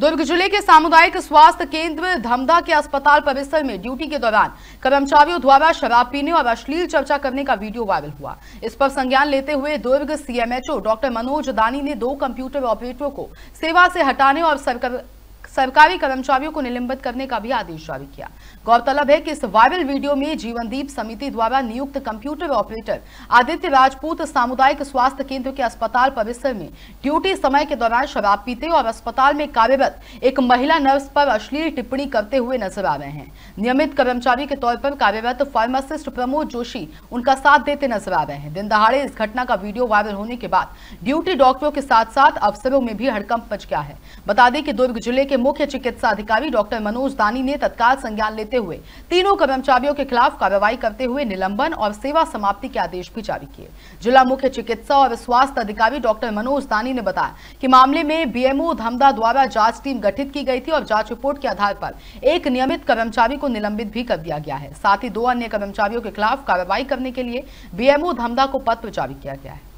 दुर्ग जिले के सामुदायिक स्वास्थ्य केंद्र धमदा के अस्पताल परिसर में ड्यूटी के दौरान कर्मचारियों द्वारा शराब पीने और अश्लील चर्चा करने का वीडियो वायरल हुआ इस पर संज्ञान लेते हुए दुर्ग सीएमएचओ डॉक्टर मनोज दानी ने दो कंप्यूटर ऑपरेटरों को सेवा से हटाने और सरकार सरकारी कर्मचारियों को निलंबित करने का भी आदेश जारी किया गौरतलब है कि इस वायरल वीडियो में जीवनदीप समिति द्वारा नियुक्त कंप्यूटर ऑपरेटर आदित्य राजपूत सामुदायिक स्वास्थ्य केंद्र के अस्पताल परिसर में ड्यूटी समय के दौरान शराब पीते और अस्पताल में कार्यरत एक महिला नर्स पर अश्लील टिप्पणी करते हुए नजर आ रहे हैं नियमित कर्मचारी के तौर पर कार्यरत फार्मासिस्ट प्रमोद जोशी उनका साथ देते नजर आ रहे हैं दिन दहाड़े इस घटना का वीडियो वायरल होने के बाद ड्यूटी डॉक्टरों के साथ साथ अफसरों में भी हड़कंप मच गया है बता दें कि दुर्ग जिले के मुख्य चिकित्सा अधिकारी डॉक्टर मनोज दानी ने तत्काल संज्ञान लेते हुए तीनों कर्मचारियों के खिलाफ कार्रवाई करते हुए निलंबन और सेवा समाप्ति के आदेश भी जारी किए जिला मुख्य चिकित्सा और स्वास्थ्य अधिकारी डॉक्टर मनोज दानी ने बताया कि मामले में बीएमओ धमदा द्वारा जांच टीम गठित की गई थी और जांच रिपोर्ट के आधार पर एक नियमित कर्मचारी को निलंबित भी कर दिया गया है साथ ही दो अन्य कर्मचारियों के खिलाफ कार्रवाई करने के लिए बीएमओ धमदा को पत्र जारी किया गया है